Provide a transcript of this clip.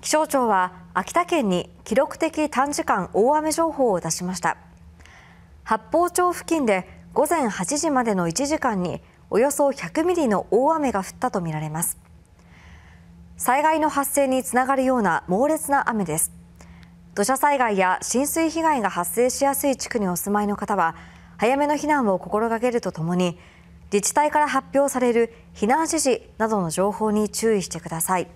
気象庁は秋田県に記録的短時間大雨情報を出しました八峰町付近で午前8時までの1時間におよそ100ミリの大雨が降ったとみられます災害の発生につながるような猛烈な雨です土砂災害や浸水被害が発生しやすい地区にお住まいの方は早めの避難を心がけるとともに自治体から発表される避難指示などの情報に注意してください。